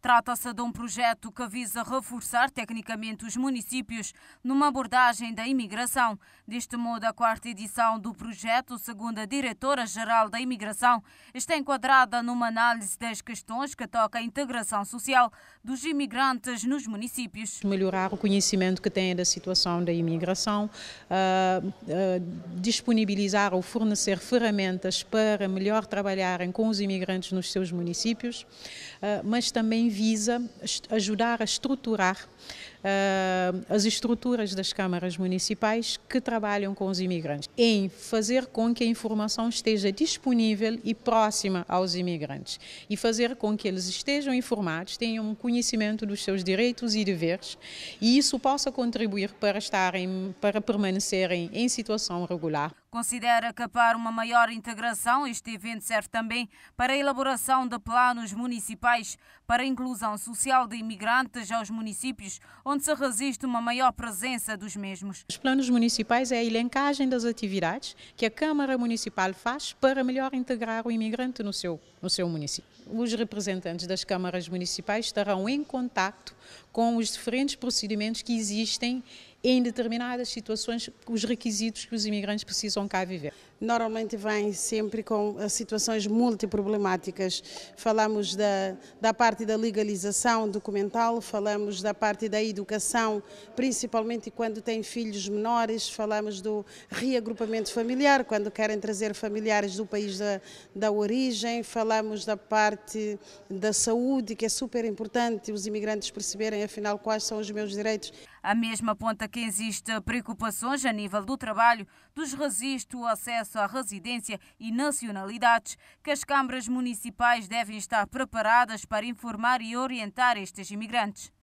Trata-se de um projeto que visa reforçar tecnicamente os municípios numa abordagem da imigração. Deste modo, a quarta edição do projeto, segundo a diretora-geral da Imigração, está enquadrada numa análise das questões que toca a integração social dos imigrantes nos municípios. Melhorar o conhecimento que têm da situação da imigração, ah, ah, disponibilizar ou fornecer ferramentas para melhor trabalharem com os imigrantes nos seus municípios, ah, mas também visa ajudar a estruturar uh, as estruturas das câmaras municipais que trabalham com os imigrantes, em fazer com que a informação esteja disponível e próxima aos imigrantes e fazer com que eles estejam informados, tenham um conhecimento dos seus direitos e deveres e isso possa contribuir para estarem, para permanecerem em situação regular. Considera que para uma maior integração, este evento serve também para a elaboração de planos municipais para a inclusão social de imigrantes aos municípios onde se resiste uma maior presença dos mesmos. Os planos municipais é a elencagem das atividades que a Câmara Municipal faz para melhor integrar o imigrante no seu, no seu município. Os representantes das câmaras municipais estarão em contato com os diferentes procedimentos que existem em determinadas situações os requisitos que os imigrantes precisam cá viver. Normalmente vem sempre com eh, situações multiproblemáticas. Falamos da, da parte da legalização documental, falamos da parte da educação, principalmente quando têm filhos menores, falamos do reagrupamento familiar, quando querem trazer familiares do país da, da origem, falamos da parte da saúde, que é super importante os imigrantes perceberem afinal quais são os meus direitos. A mesma ponta que existe preocupações a nível do trabalho dos registros, o acesso à residência e nacionalidades, que as câmaras municipais devem estar preparadas para informar e orientar estes imigrantes.